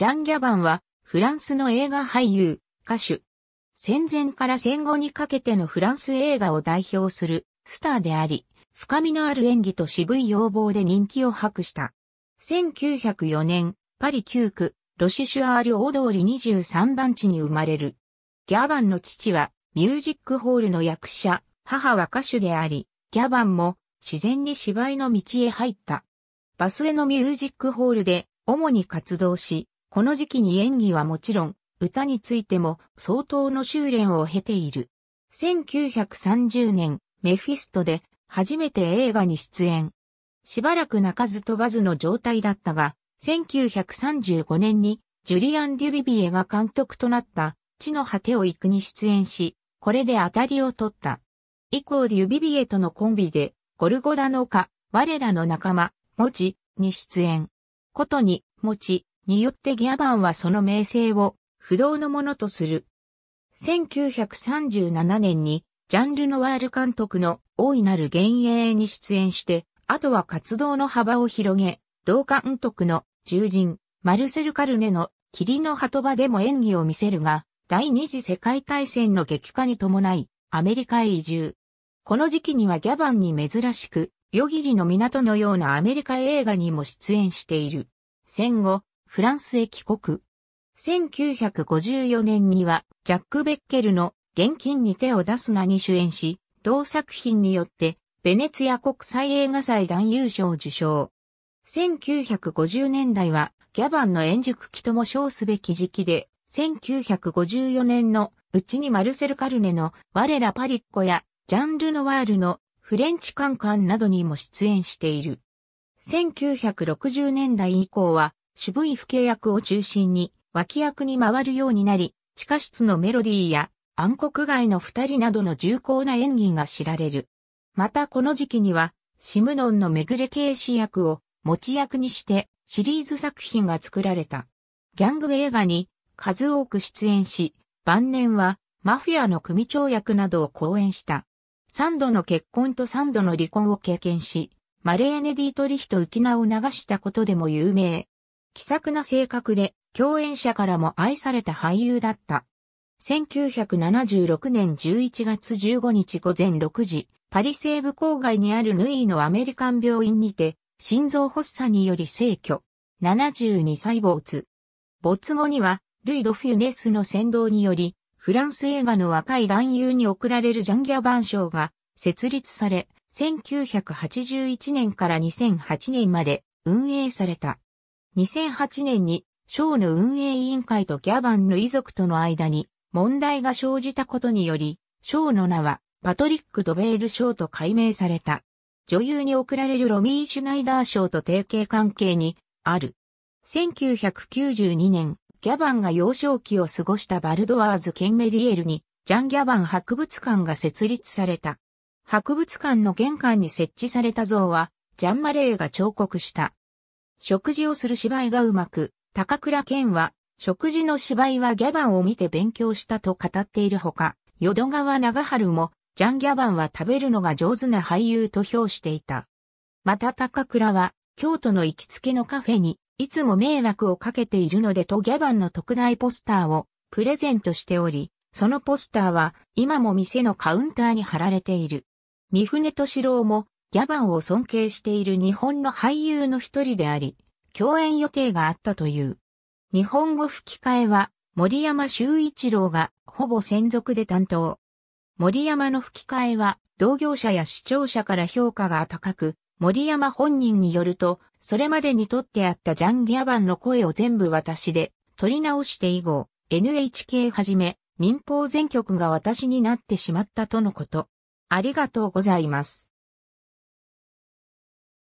ジャン・ギャバンは、フランスの映画俳優、歌手。戦前から戦後にかけてのフランス映画を代表するスターであり、深みのある演技と渋い要望で人気を博した。1904年、パリ9区、ロシュシュアール大通り23番地に生まれる。ギャバンの父は、ミュージックホールの役者、母は歌手であり、ギャバンも自然に芝居の道へ入った。バスへのミュージックホールで主に活動し、この時期に演技はもちろん、歌についても相当の修練を経ている。1930年、メフィストで初めて映画に出演。しばらく泣かず飛ばずの状態だったが、1935年にジュリアン・デュビビエが監督となった地の果てを行くに出演し、これで当たりを取った。以降デュビビエとのコンビで、ゴルゴダの丘、我らの仲間、モチに出演。ことに、モチ、によってギャバンはその名声を不動のものとする。1937年にジャンルのワール監督の大いなる幻影に出演して、あとは活動の幅を広げ、同監督の獣人、マルセル・カルネの霧の鳩場でも演技を見せるが、第二次世界大戦の激化に伴い、アメリカへ移住。この時期にはギャバンに珍しく、夜霧の港のようなアメリカ映画にも出演している。戦後、フランスへ帰国。1954年には、ジャック・ベッケルの現金に手を出すなに主演し、同作品によって、ベネツィア国際映画祭男優賞を受賞。1950年代は、ギャバンの演熟期とも称すべき時期で、1954年のうちにマルセル・カルネの我らパリッコやジャンル・ノワールのフレンチカンカンなどにも出演している。1960年代以降は渋い不景役を中心に脇役に回るようになり、地下室のメロディーや暗黒街の二人などの重厚な演技が知られる。またこの時期には、シムノンのめぐれ警子役を持ち役にしてシリーズ作品が作られた。ギャング映画に数多く出演し、晩年はマフィアの組長役などを講演した。三度の結婚と三度の離婚を経験し、マレーネ・ディトリヒと浮き名を流したことでも有名。気さくな性格で、共演者からも愛された俳優だった。1976年11月15日午前6時、パリ西部郊外にあるヌイのアメリカン病院にて、心臓発作により逝去。72歳没。没後には、ルイ・ド・フュネスの先導により、フランス映画の若い男優に贈られるジャンギャバン賞が設立され、1981年から2008年まで運営された。2008年に、省の運営委員会とギャバンの遺族との間に問題が生じたことにより、賞の名はパトリック・ドベール賞と改名された。女優に贈られるロミー・シュナイダー賞と提携関係にある。1992年、ギャバンが幼少期を過ごしたバルドワーズ・ケンメリエルに、ジャン・ギャバン博物館が設立された。博物館の玄関に設置された像は、ジャン・マレーが彫刻した食事をする芝居がうまく、高倉健は、食事の芝居はギャバンを見て勉強したと語っているほか、淀川長春も、ジャン・ギャバンは食べるのが上手な俳優と評していた。また高倉は、京都の行きつけのカフェに、いつも迷惑をかけているのでとギャバンの特大ポスターをプレゼントしており、そのポスターは今も店のカウンターに貼られている。三船敏郎もギャバンを尊敬している日本の俳優の一人であり、共演予定があったという。日本語吹き替えは森山修一郎がほぼ専属で担当。森山の吹き替えは同業者や視聴者から評価が高く、森山本人によると、それまでに撮ってあったジャン・ギャバンの声を全部私で、撮り直して以後、NHK はじめ、民放全局が私になってしまったとのこと。ありがとうございます。